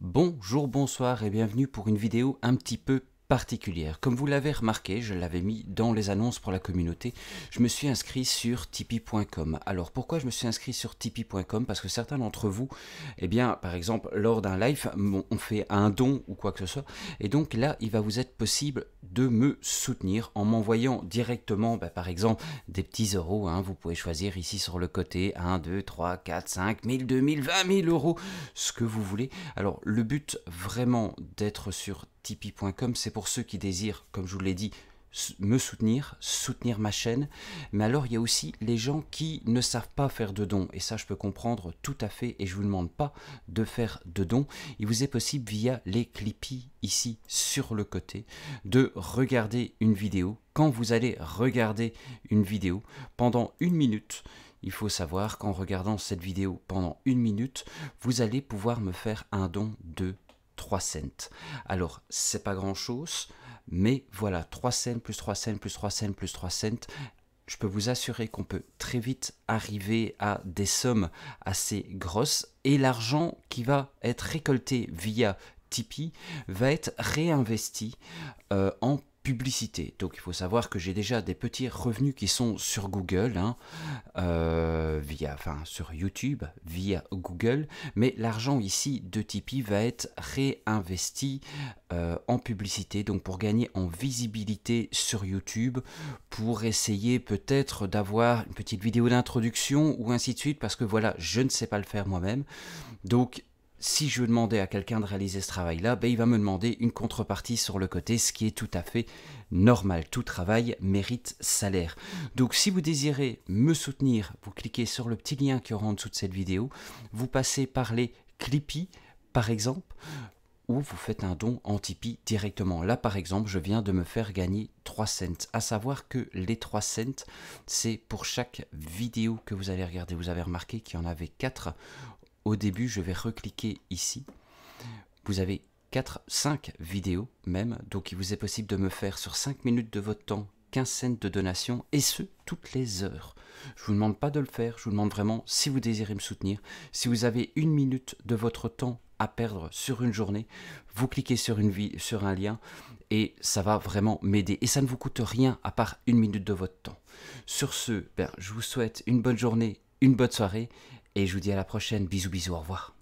Bonjour, bonsoir et bienvenue pour une vidéo un petit peu particulière. Comme vous l'avez remarqué, je l'avais mis dans les annonces pour la communauté, je me suis inscrit sur tipeee.com. Alors pourquoi je me suis inscrit sur tipeee.com Parce que certains d'entre vous, eh bien, par exemple, lors d'un live, on fait un don ou quoi que ce soit. Et donc là, il va vous être possible de me soutenir en m'envoyant directement, bah, par exemple, des petits euros. Hein. vous pouvez choisir ici sur le côté 1, 2, 3, 4, 5, 1000, 2000, 20 000 euros, ce que vous voulez. Alors le but vraiment d'être sur tipeee.com, c'est pour ceux qui désirent, comme je vous l'ai dit, me soutenir, soutenir ma chaîne. Mais alors, il y a aussi les gens qui ne savent pas faire de dons. Et ça, je peux comprendre tout à fait. Et je vous demande pas de faire de dons. Il vous est possible, via les clippies ici sur le côté, de regarder une vidéo. Quand vous allez regarder une vidéo pendant une minute, il faut savoir qu'en regardant cette vidéo pendant une minute, vous allez pouvoir me faire un don de 3 cents. Alors, c'est pas grand chose, mais voilà, 3 cents plus 3 cents plus 3 cents plus 3 cents, je peux vous assurer qu'on peut très vite arriver à des sommes assez grosses et l'argent qui va être récolté via Tipeee va être réinvesti euh, en publicité. Donc il faut savoir que j'ai déjà des petits revenus qui sont sur Google, hein, euh, via, enfin sur YouTube, via Google, mais l'argent ici de Tipeee va être réinvesti euh, en publicité, donc pour gagner en visibilité sur YouTube, pour essayer peut-être d'avoir une petite vidéo d'introduction ou ainsi de suite, parce que voilà, je ne sais pas le faire moi-même. Donc si je demandais à quelqu'un de réaliser ce travail-là, ben il va me demander une contrepartie sur le côté, ce qui est tout à fait normal. Tout travail mérite salaire. Donc si vous désirez me soutenir, vous cliquez sur le petit lien qui aura en dessous de cette vidéo, vous passez par les Clippy, par exemple, ou vous faites un don en Tipeee directement. Là, par exemple, je viens de me faire gagner 3 cents. À savoir que les 3 cents, c'est pour chaque vidéo que vous allez regarder. Vous avez remarqué qu'il y en avait 4 au début, je vais recliquer ici. Vous avez 4, 5 vidéos même, donc il vous est possible de me faire sur 5 minutes de votre temps 15 cents de donation, et ce, toutes les heures. Je ne vous demande pas de le faire, je vous demande vraiment si vous désirez me soutenir, si vous avez une minute de votre temps à perdre sur une journée, vous cliquez sur, une sur un lien et ça va vraiment m'aider. Et ça ne vous coûte rien à part une minute de votre temps. Sur ce, ben, je vous souhaite une bonne journée, une bonne soirée et je vous dis à la prochaine. Bisous, bisous, au revoir.